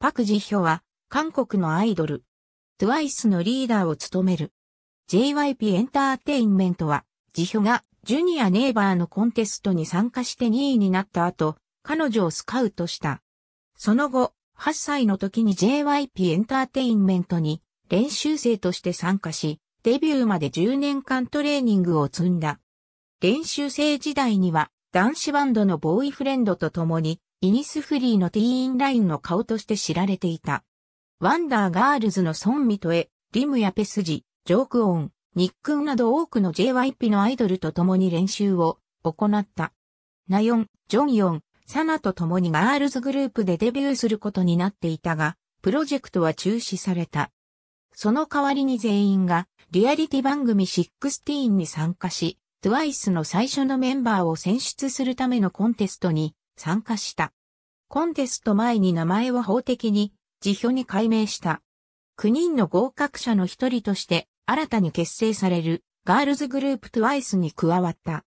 パクジヒョは、韓国のアイドル、トゥワイスのリーダーを務める。JYP エンターテインメントは、ジヒョがジュニアネイバーのコンテストに参加して2位になった後、彼女をスカウトした。その後、8歳の時に JYP エンターテインメントに練習生として参加し、デビューまで10年間トレーニングを積んだ。練習生時代には男子バンドのボーイフレンドと共にイニスフリーのティーインラインの顔として知られていた。ワンダーガールズのソンミトエ、リムやペスジ、ジョークオン、ニックンなど多くの JYP のアイドルと共に練習を行った。ナヨン、ジョンヨン、サナと共にガールズグループでデビューすることになっていたが、プロジェクトは中止された。その代わりに全員がリアリティ番組シックスティーンに参加し、TWICE の最初のメンバーを選出するためのコンテストに参加した。コンテスト前に名前を法的に辞表に改名した。9人の合格者の一人として新たに結成されるガールズグループ TWICE に加わった。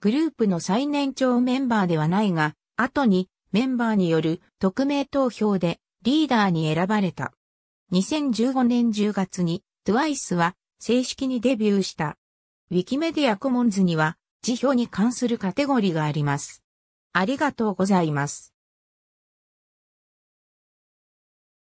グループの最年長メンバーではないが、後にメンバーによる匿名投票でリーダーに選ばれた。2015年10月に TWICE は正式にデビューした。ウィキメディアコモンズには辞表に関するカテゴリーがあります。ありがとうございます。